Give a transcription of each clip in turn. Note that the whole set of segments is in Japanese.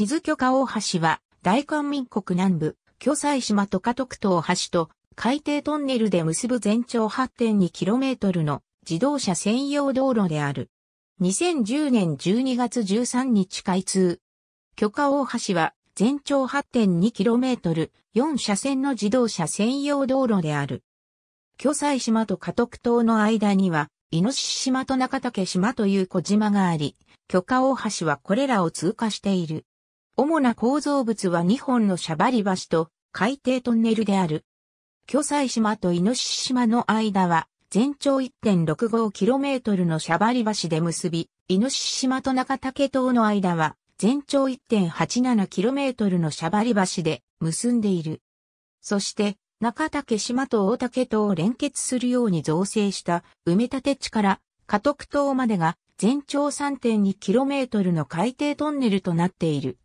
地図許可大橋は、大韓民国南部、巨西島と加徳島橋と、海底トンネルで結ぶ全長 8.2km の自動車専用道路である。2010年12月13日開通。許可大橋は、全長 8.2km、4車線の自動車専用道路である。巨西島と加徳島の間には、イノシシ島と中竹島という小島があり、許可大橋はこれらを通過している。主な構造物は2本のシャバリ橋と海底トンネルである。巨西島とイノシシ島の間は全長 1.65km のシャバリ橋で結び、イノシシ島と中竹島の間は全長 1.87km のシャバリ橋で結んでいる。そして、中竹島と大竹島を連結するように造成した埋め立て地から加徳島までが全長 3.2km の海底トンネルとなっている。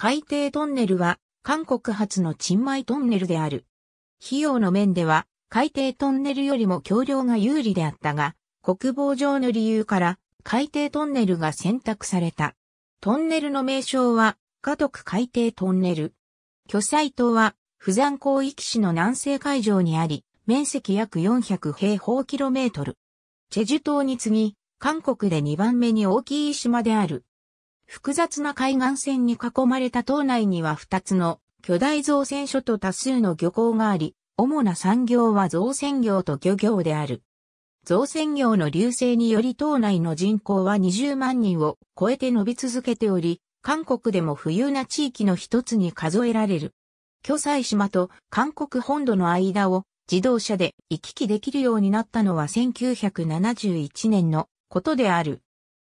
海底トンネルは韓国発のチンマイトンネルである。費用の面では海底トンネルよりも橋梁が有利であったが、国防上の理由から海底トンネルが選択された。トンネルの名称は、家督海底トンネル。巨彩島は、釜山港域市の南西海上にあり、面積約400平方キロメートル。チェジュ島に次ぎ、韓国で2番目に大きい島である。複雑な海岸線に囲まれた島内には2つの巨大造船所と多数の漁港があり、主な産業は造船業と漁業である。造船業の流星により島内の人口は20万人を超えて伸び続けており、韓国でも富裕な地域の一つに数えられる。巨西島と韓国本土の間を自動車で行き来できるようになったのは1971年のことである。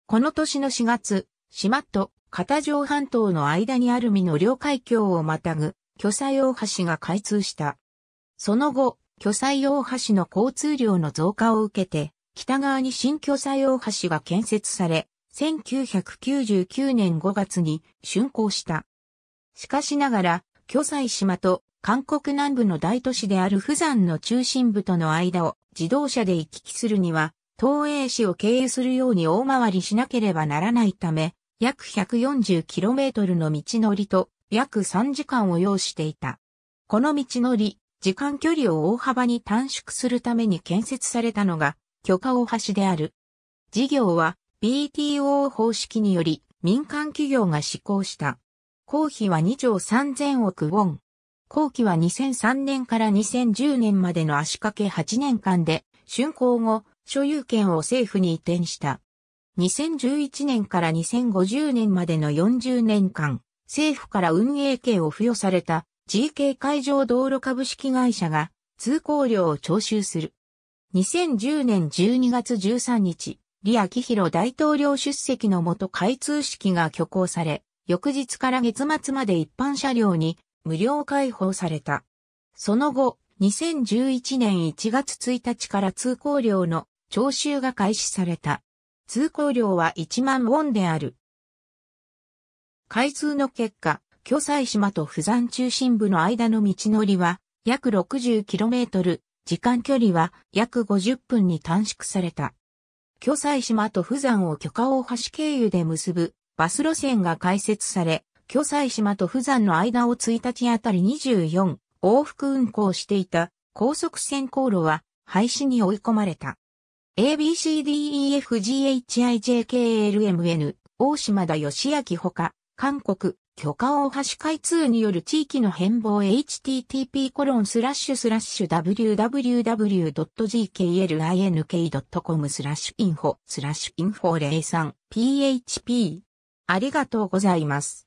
この年の4月、島と片城半島の間にある美濃両海峡をまたぐ巨西大橋が開通した。その後、巨西大橋の交通量の増加を受けて、北側に新巨西大橋が建設され、1999年5月に竣工した。しかしながら、巨西島と韓国南部の大都市である富山の中心部との間を自動車で行き来するには、東映市を経由するように大回りしなければならないため、約 140km の道のりと約3時間を要していた。この道のり、時間距離を大幅に短縮するために建設されたのが許可大橋である。事業は BTO 方式により民間企業が施行した。公費は2兆3000億ウォン。後期は2003年から2010年までの足掛け8年間で、竣工後、所有権を政府に移転した。2011年から2050年までの40年間、政府から運営権を付与された GK 海上道路株式会社が通行料を徴収する。2010年12月13日、李明弘大統領出席のもと開通式が挙行され、翌日から月末まで一般車両に無料開放された。その後、2011年1月1日から通行料の徴収が開始された。通行料は1万ウォンである。開通の結果、巨西島と釜山中心部の間の道のりは約 60km、時間距離は約50分に短縮された。巨西島と釜山を許可大橋経由で結ぶバス路線が開設され、巨西島と釜山の間を1日あたり24往復運行していた高速線航路は廃止に追い込まれた。ABCDEFGHIJKLMN、大島田義明ほか、韓国、許可大橋開通による地域の変貌 http コロンスラッシュスラッシュ www.gklink.com スラッシュインフォスラッシュインフォ03 php ありがとうございます。